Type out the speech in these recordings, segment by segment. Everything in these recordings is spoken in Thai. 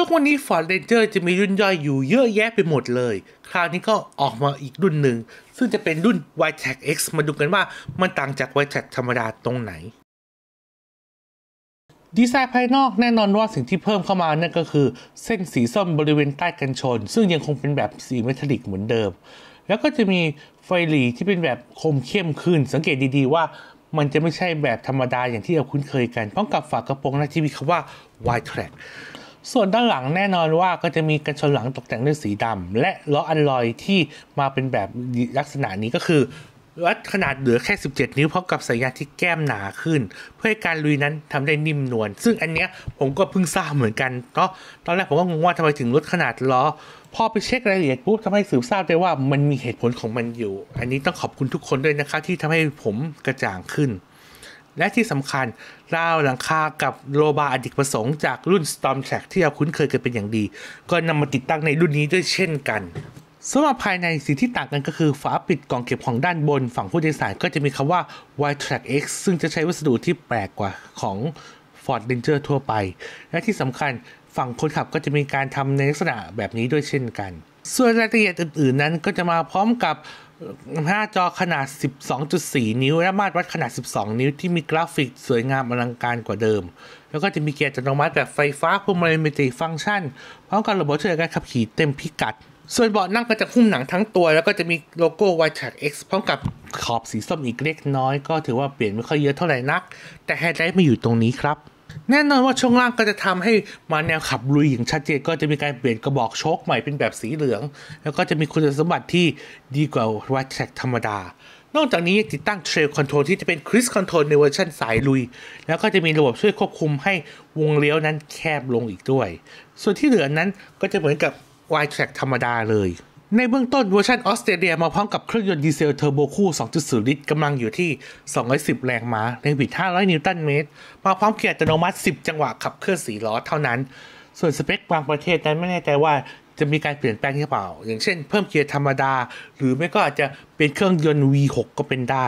ทุกวันนี้ f นเ d นเจอร์จะมีรุ่นย่อยอยู่เยอะแยะไปหมดเลย คราวนี้ก็ออกมาอีกรุ่นหนึ่ง ซึ่งจะเป็นรุ่น y t e c X มาดูกันว่ามันต่างจาก y t e c ธรรมดาตรงไหน ดีไซน์ภายนอกแน่นอนว่าสิ่งที่เพิ่มเข้ามานั่นก็คือ เส้นสีส้มบริเวณใต้กันชน ซึ่งยังคงเป็นแบบสีเมทัลลิกเหมือนเดิม แล้วก็จะมีไฟหลีที่เป็นแบบคมเข้มขึ้น สังเกตดีๆว่ามันจะไม่ใช่แบบธรรมดาอย่างที่เราคุ้นเคยกันพร้อมกับฝากระโปรงหน้าที่มีคำว่า y t r a c k ส่วนด้านหลังแน่นอนว่าก็จะมีกันชนหลังตกแต่งด้วยสีดำและล้ออันลอยที่มาเป็นแบบลักษณะนี้ก็คือวัดขนาดเหลือแค่ 17 นิ้วพร้อมกับสายยางที่แก้มหนาขึ้น เพื่อให้การลุยนั้นทำได้นิ่มนวลซึ่งอันเนี้ยผมก็เพิ่งทราบเหมือนกันเนาะตอนแรกผมก็งงว่าทำไมถึงลดขนาดล้อ พอไปเช็ครายละเอียดปุ๊บทำให้สืบทราบได้ว่ามันมีเหตุผลของมันอยู่ อันนี้ต้องขอบคุณทุกคนด้วยนะครับที่ทำให้ผมกระจ่างขึ้นและที่สำคัญราวหลังคากับโลบาอดิกประสงค์จากรุ่น Storm Track ที่เราคุ้นเคยกันเป็นอย่างดี ก็นำมาติดตั้งในรุ่นนี้ด้วยเช่นกันสำหรับภายในสิ่งที่ต่างกันก็คือ ฝาปิดกล่องเก็บของด้านบน ฝั่งผู้โดยสารก็จะมีคำว่า Wide Track X ซึ่งจะใช้วัสดุที่แปลกกว่าของ Ford Ranger ทั่วไป และที่สำคัญฝั่งคนขับก็จะมีการทำในลักษณะแบบนี้ด้วยเช่นกัน ส่วนรายละเอียดอื่นๆนั้นก็จะมาพร้อมกับหน้าจอขนาด 12.4 นิ้ว และมาตรวัดขนาด 12 นิ้วที่มีกราฟิกสวยงามอลังการกว่าเดิม แล้วก็จะมีเกียร์อัตโนมัติแบบไฟฟ้าพวงมาลัยมิติฟังก์ชันพร้อมกับระบบช่วยการขับขี่เต็มพิกัด ส่วนเบาะนั่งก็จะหุ้มหนังทั้งตัว แล้วก็จะมีโลโก้วายชัด X พร้อมกับขอบสีส้มอีกเล็กน้อย ก็ถือว่าเปลี่ยนไม่ค่อยเยอะเท่าไหร่นัก แต่ไฮไลท์มาอยู่ตรงนี้ครับแน่นอนว่าช่วงล่างก็จะทำให้มาแนวขับลุยอย่างชัดเจนก็จะมีการเปลี่ยนกระบอกโชคใหม่เป็นแบบสีเหลือง แล้วก็จะมีคุณสมบัติที่ดีกว่าวัตแท็กธรรมดา นอกจากนี้ติดตั้งเทรลคอนโทรลที่จะเป็นคริสคอนโทรลในเวอร์ชันสายลุย แล้วก็จะมีระบบช่วยควบคุมให้วงเลี้ยวนั้นแคบลงอีกด้วย ส่วนที่เหลือนั้นก็จะเหมือนกับวายแท็กธรรมดาเลยในเบื้องต้นเวอร์ชันออสเตรเลียมาพร้อมกับเครื่องยนต์ดีเซลเทอร์โบคู่ 2.0 ลิตรกำลังอยู่ที่ 210 แรงม้าในบิด 500 นิวตันเมตรมาพร้อมเกียร์อัตโนมัติ 10 จังหวะขับเคลื่อนีล้อเท่านั้น ส่วนสเปคบางประเทศนั้นไม่แน่ใจว่าจะมีการเปลี่ยนแปลงหรือเปล่า อย่างเช่นเพิ่มเกียร์ธรรมดา หรือไม่ก็อาจจะเป็นเครื่องยนต์ V6 ก็เป็นได้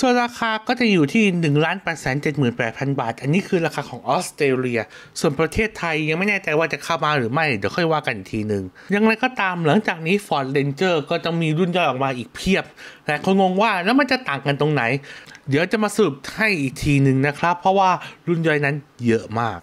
ส่วนราคาก็จะอยู่ที่ 1 8 7 8 0 0 บาท อันนี้คือราคาของออสเตรเลีย ส่วนประเทศไทยยังไม่แน่ใจว่าจะเข้ามาหรือไม่ เดี๋ยวค่อยว่ากันอีกทีหนึ่งยังไงก็ตามหลังจากนี้ Ford Ranger ก็จะมีรุ่นย่อยออกมาอีกเพียบแต่คนงงว่าแล้วมันจะต่างกันตรงไหน เดี๋ยวจะมาสืบให้อีกทีหนึ่งนะครับ เพราะว่ารุ่นย่อยนั้นเยอะมาก